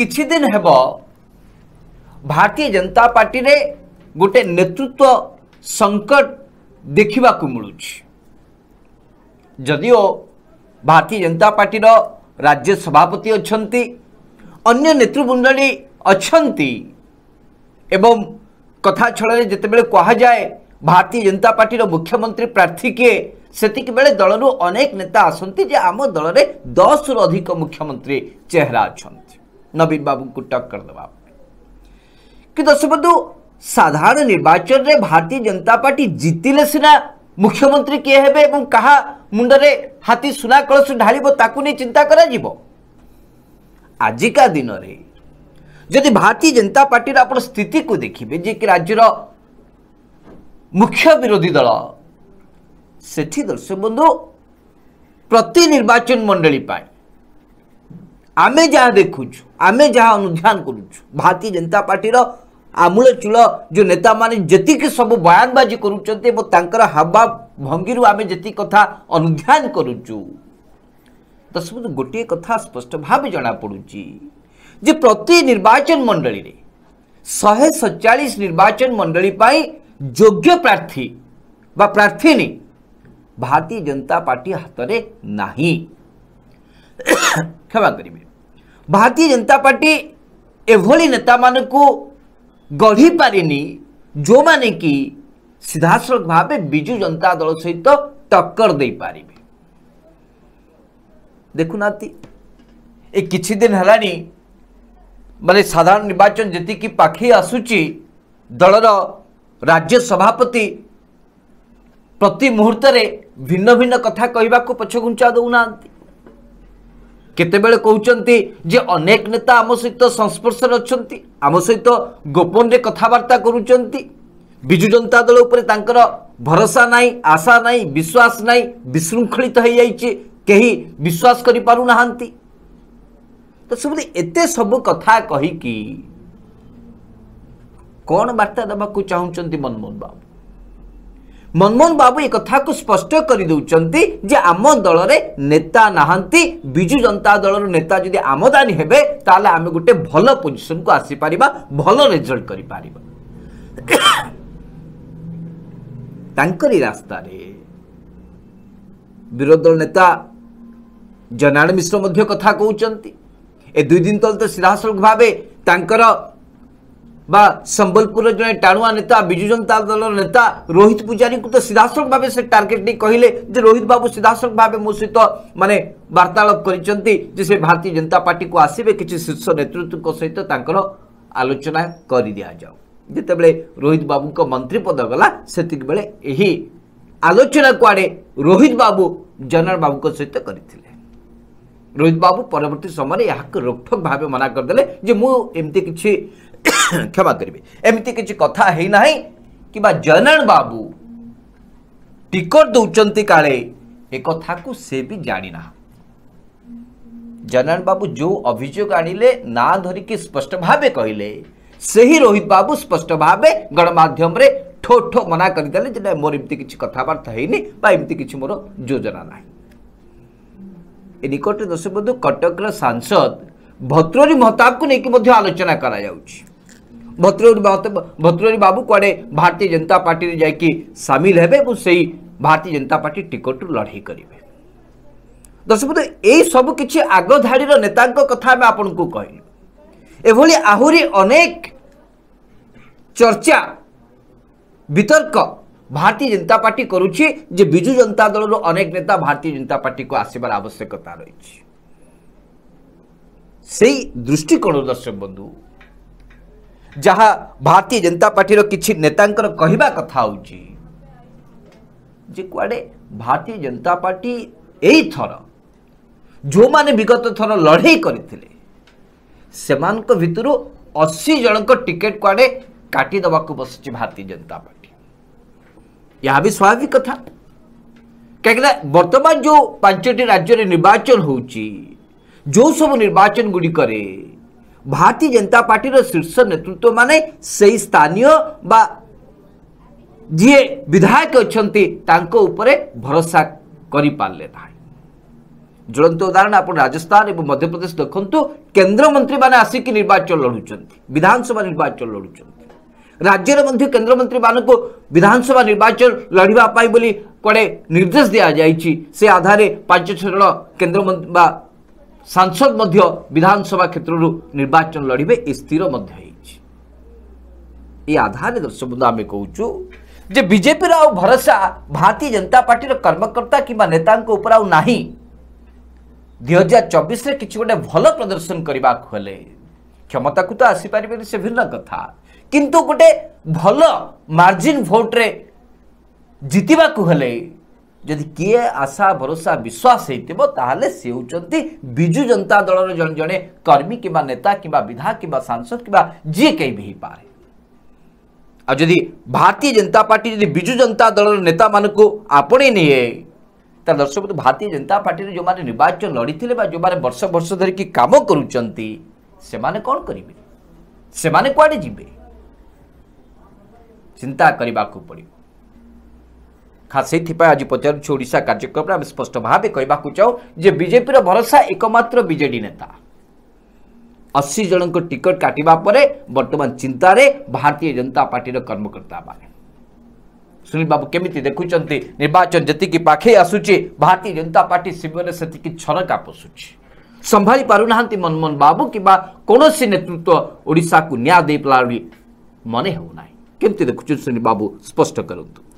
किसी दिन किद भारतीय जनता पार्टी रे गोटे नेतृत्व संकट देखा मिलूँ जदिओ भारतीय जनता पार्टी राज्य सभापति अच्छा अन्य नेतृवृंदी अच्छा एवं कथा छल जितेबले जाए भारतीय जनता पार्टी मुख्यमंत्री प्रार्थी किए से बड़े दल रूक नेता आसती आम दल में दस रु अधिक मुख्यमंत्री चेहरा अच्छा नवीन बाबू को टक्कर दो कि दर्शक तो बंधु साधारण निर्वाचन रे भारतीय जनता पार्टी जीतिले सीना मुख्यमंत्री किए हे क्या मुंडे हाथी सुना कलश ढाल चिंता कर आजिका दिन में जदि भारतीय जनता पार्टी आप स्थित को देखिए जी कि राज्यर मुख्य विरोधी दल से दर्शक बंधु प्रति निर्वाचन मंडली पाई ଆମେ ଯାହା ଦେଖୁଛୁ ଆମେ ଯାହା ଅନୁଧ୍ୟାନ କରୁଛୁ ଭାରତୀୟ ଜନତା ପାର୍ଟିର ଆମୂଳଚୂଳ ଯେଉଁ ନେତାମାନେ ଯେତିକି ସବୁ ବୟାନବାଜି କରୁଛନ୍ତି ଏବଂ ତାଙ୍କର ହାବା ଭଙ୍ଗୀରୁ ଆମେ ଯେତିକି କଥା ଅନୁଧ୍ୟାନ କରୁଛୁ ଦଶବନ୍ଧୁ ଗୋଟିଏ କଥା ସ୍ପଷ୍ଟ ଭାବେ ଜଣାପଡ଼ୁଛି ଯେ ପ୍ରତି ନିର୍ବାଚନ ମଣ୍ଡଳୀରେ ଶହେ ସତଚାଳିଶ ନିର୍ବାଚନ ମଣ୍ଡଳୀ ପାଇଁ ଯୋଗ୍ୟ ପ୍ରାର୍ଥୀ ବା ପ୍ରାର୍ଥିନୀ ଭାରତୀୟ ଜନତା ପାର୍ଟି ହାତରେ ନାହିଁ କ୍ଷମା କରିବେ भारतीय जनता पार्टी एभली नेता मान गढ़ी पारे जो मैंने कि सड़क भाव विजु जनता दल सहित तो टक्कर दे पारे देखुना ए किसी दिन है मान साधारण निर्वाचन जी पाखे आसूची दलर राज्य सभापति प्रति मुहूर्त भिन्न भिन्न कथा कहवाक घुंचा दौना কেতবে কৌঁতি যে অনেক নেতা আম সহিত সংস্পর্শে অনেক আম সহিত গোপনে কথাবার্তা করুচার বিজু জনতা দল উপরে তাঁর ভরসা নাই আশা নাই বিশ্বাস নাই বিশৃঙ্খলিত হয়ে যাই কেহি বিশ্বাস করে পু না তো সব এতে সবু কথা কহিকি কোণ বার্তা দেওয়া চাহুমান মনমোহন বাবু ମନମୋହନ ବାବୁ ଏ କଥାକୁ ସ୍ପଷ୍ଟ କରିଦେଉଛନ୍ତି ଯେ ଆମ ଦଳରେ ନେତା ନାହାନ୍ତି ବିଜୁ ଜନତା ଦଳର ନେତା ଯଦି ଆମଦାନୀ ହେବେ ତାହେଲେ ଆମେ ଗୋଟେ ଭଲ ପୋଜିସନକୁ ଆସିପାରିବା ଭଲ ରେଜଲ୍ଟ କରିପାରିବା ତାଙ୍କର ଏ ରାସ୍ତାରେ ବିରୋଧୀ ଦଳ ନେତା ଜନାରାୟଣ ମିଶ୍ର ମଧ୍ୟ କଥା କହୁଛନ୍ତି ଏ ଦୁଇ ଦିନ ତଳେ ତ ସିଧାସଳଖ ଭାବେ ତାଙ୍କର বা ସମ୍ବଲପୁରର ଜଣେ ଟାଣୁଆ ନେତା ବିଜୁ ଜନତା ଦଳର ନେତା ରୋହିତ ପୂଜାରୀଙ୍କୁ ତ ସିଧାସଳଖ ଭାବେ ସେ ଟାର୍ଗେଟ୍ ନେଇ କହିଲେ ଯେ ରୋହିତ ବାବୁ ସିଧାସଳଖ ଭାବେ ମୋ ସହିତ ମାନେ ବାର୍ତ୍ତାଳାପ କରିଛନ୍ତି ଯେ ସେ ଭାରତୀୟ ଜନତା ପାର୍ଟିକୁ ଆସିବେ କିଛି ଶୀର୍ଷ ନେତୃତ୍ୱଙ୍କ ସହିତ ତାଙ୍କର ଆଲୋଚନା କରିଦିଆଯାଉ ଯେତେବେଳେ ରୋହିତ ବାବୁଙ୍କ ମନ୍ତ୍ରୀ ପଦ ଗଲା ସେତିକି ବେଳେ ଏହି ଆଲୋଚନା କୁଆଡ଼େ ରୋହିତ ବାବୁ ଜେନେରାଲ ବାବୁଙ୍କ ସହିତ କରିଥିଲେ ରୋହିତ ବାବୁ ପରବର୍ତ୍ତୀ ସମୟରେ ଏହାକୁ ରୋକଠୋକ ଭାବେ ମନା କରିଦେଲେ ଯେ ମୁଁ ଏମିତି କିଛି क्षमा करेंगे एमती किसी कथा है कि जयनारायण बाबू टिकट दौंट काले एक से भी जाणिना जनरल बाबू जो अभोग आ धरिकी स्पष्ट भाव कहले से ही रोहित बाबू स्पष्ट भाव गणमाम ठो ठो मना करदे मोर एम कथा कथबार्ता है एमती किसी मोर योजना ना निकट दर्शक बंधु कटक सांसद भद्ररी महताब को लेकिन आलोचना कराऊ ଭତ୍ରରି ବାବୁ କୁଆଡ଼େ ଭାରତୀୟ ଜନତା ପାର୍ଟିରେ ଯାଇକି ସାମିଲ ହେବେ ଏବଂ ସେଇ ଭାରତୀୟ ଜନତା ପାର୍ଟି ଟିକେଟରୁ ଲଢ଼େଇ କରିବେ ଦର୍ଶକ ଏଇ ସବୁ କିଛି ଆଗଧାଡ଼ିର ନେତାଙ୍କ କଥା ଆମେ ଆପଣଙ୍କୁ କହିଲୁ ଏଭଳି ଆହୁରି ଅନେକ ଚର୍ଚ୍ଚା ବିତର୍କ ଭାରତୀୟ ଜନତା ପାର୍ଟି କରୁଛି ଯେ ବିଜୁ ଜନତା ଦଳରୁ ଅନେକ ନେତା ଭାରତୀୟ ଜନତା ପାର୍ଟିକୁ ଆସିବାର ଆବଶ୍ୟକତା ରହିଛି ସେଇ ଦୃଷ୍ଟିକୋଣ ଦର୍ଶକ ବନ୍ଧୁ जहाँ भारतीय जनता पार्टी कि नेता कह कथी कड़े भारतीय जनता पार्टी यही थर जो माने विगत थर लड़े कर अशी जन टिकेट कड़े काटिद बस भारतीय जनता पार्टी यह भी स्वाभाविक कथा कहीं वर्तमान जो पांचटी राज्य निर्वाचन हो जो सब निर्वाचन गुड़िक भारतीय जनता पार्टी शीर्ष नेतृत्व मान से स्थानीय जी विधायक अच्छा भरोसा कर ज्वलत उदाहरण आप राजस्थान और मध्यप्रदेश देखु केन्द्रमंत्री मैंने आसिक निर्वाचन लड़ुंत विधानसभा निर्वाचन लड़ुंत राज्य में मान को विधानसभा निर्वाचन लड़ापी कड़े निर्देश दि जाइए से आधार पांच छः जन केन्द्र सांसद विधानसभा क्षेत्र निर्वाचन लड़े स्थिर आधार दर्शक बंद आम कौ जे बीजेपी आ भरोसा भारतीय जनता पार्टी कर्मकर्ता कि नेता ऊपर आज दुई हजार चबीस किसी गोटे भल प्रदर्शन करने को क्षमता को तो आसीपर से भिन्न कथा किंतु गोटे भल मार्जिन भोट्रे जितवाकूल जदि किए आशा भरोसा विश्वास होते से विजु जनता दल जड़े कर्मी कि नेता कि विधायक कि सांसद कि जी कहीं भी पारे आदि भारतीय जनता पार्टी जब विजु जनता दल नेता को आपणे नहीं है दर्शक भारतीय जनता पार्टी जो मैंने निर्वाचन लड़ी जो मैंने वर्ष बर्ष धरिकी कम करे चिंता करने को पड़ो खास से आज पचारा कार्यक्रम स्पष्ट भाव कह चाहूँ बीजेपी भरोसा एकम्र बजेडी नेता अशी जन टिकट काटापर बर्तमान चिंतार भारतीय जनता पार्टी कर्मकर्ता मैंने सुनील बाबू केमी देखुं निर्वाचन जी पाखे आसूचे भारतीय जनता पार्टी शिविर से छरका पशुची संभाली पार ना मनमोहन बाबू कि नेतृत्व ओडा को न्याय दे पाला मन हो देखु सुनील बाबू स्पष्ट करूँ